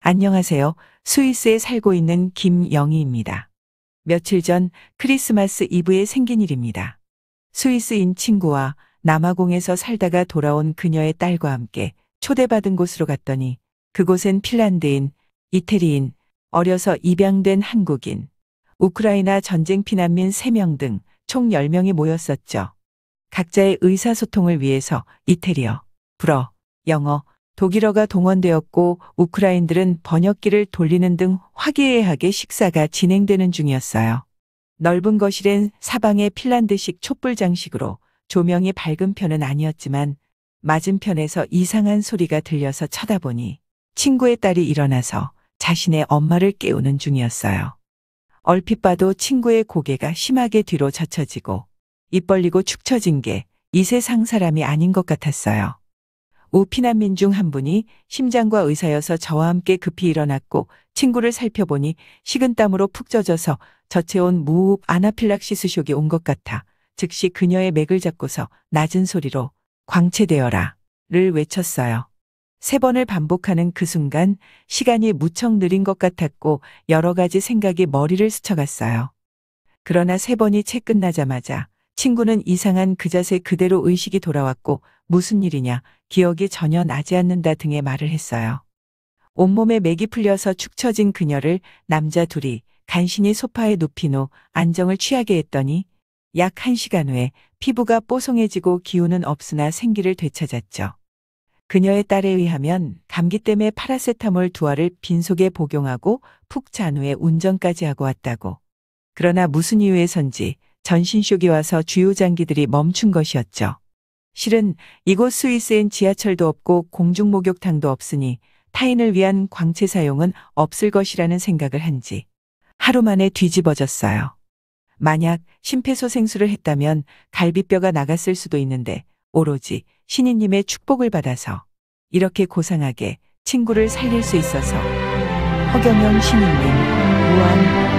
안녕하세요. 스위스에 살고 있는 김영희입니다. 며칠 전 크리스마스 이브에 생긴 일입니다. 스위스인 친구와 남아공에서 살다가 돌아온 그녀의 딸과 함께 초대받은 곳으로 갔더니 그곳엔 핀란드인, 이태리인, 어려서 입양된 한국인, 우크라이나 전쟁 피난민 3명 등 총 10명이 모였었죠. 각자의 의사소통을 위해서 이태리어, 불어, 영어, 독일어가 동원되었고 우크라인들은 번역기를 돌리는 등 화기애애하게 식사가 진행되는 중이었어요. 넓은 거실엔 사방에 핀란드식 촛불 장식으로 조명이 밝은 편은 아니었지만 맞은편에서 이상한 소리가 들려서 쳐다보니 친구의 딸이 일어나서 자신의 엄마를 깨우는 중이었어요. 얼핏 봐도 친구의 고개가 심하게 뒤로 젖혀지고 입 벌리고 축 처진 게 이 세상 사람이 아닌 것 같았어요. 우피난민 중 한 분이 심장과 의사여서 저와 함께 급히 일어났고 친구를 살펴보니 식은땀으로 푹 젖어서 저체온 무호흡 아나필락시스쇼기 온 것 같아 즉시 그녀의 맥을 잡고서 낮은 소리로 광채되어라 를 외쳤어요. 세 번을 반복하는 그 순간 시간이 무척 느린 것 같았고 여러 가지 생각이 머리를 스쳐갔어요. 그러나 세 번이 채 끝나자마자 친구는 이상한 그 자세 그대로 의식이 돌아왔고 무슨 일이냐 기억이 전혀 나지 않는다 등의 말을 했어요. 온몸에 맥이 풀려서 축 처진 그녀를 남자 둘이 간신히 소파에 눕힌 후 안정을 취하게 했더니 약 1시간 후에 피부가 뽀송해지고 기운은 없으나 생기를 되찾았죠. 그녀의 딸에 의하면 감기 때문에 파라세타몰 두 알을 빈속에 복용하고 푹 잔 후에 운전까지 하고 왔다고. 그러나 무슨 이유에선지 전신쇼기 와서 주요 장기들이 멈춘 것이었죠. 실은 이곳 스위스엔 지하철도 없고 공중 목욕탕도 없으니 타인을 위한 광채 사용은 없을 것이라는 생각을 한지 하루 만에 뒤집어졌어요. 만약 심폐소생술을 했다면 갈비뼈가 나갔을 수도 있는데 오로지 신인님의 축복을 받아서 이렇게 고상하게 친구를 살릴 수 있어서 허경영 신인님 무한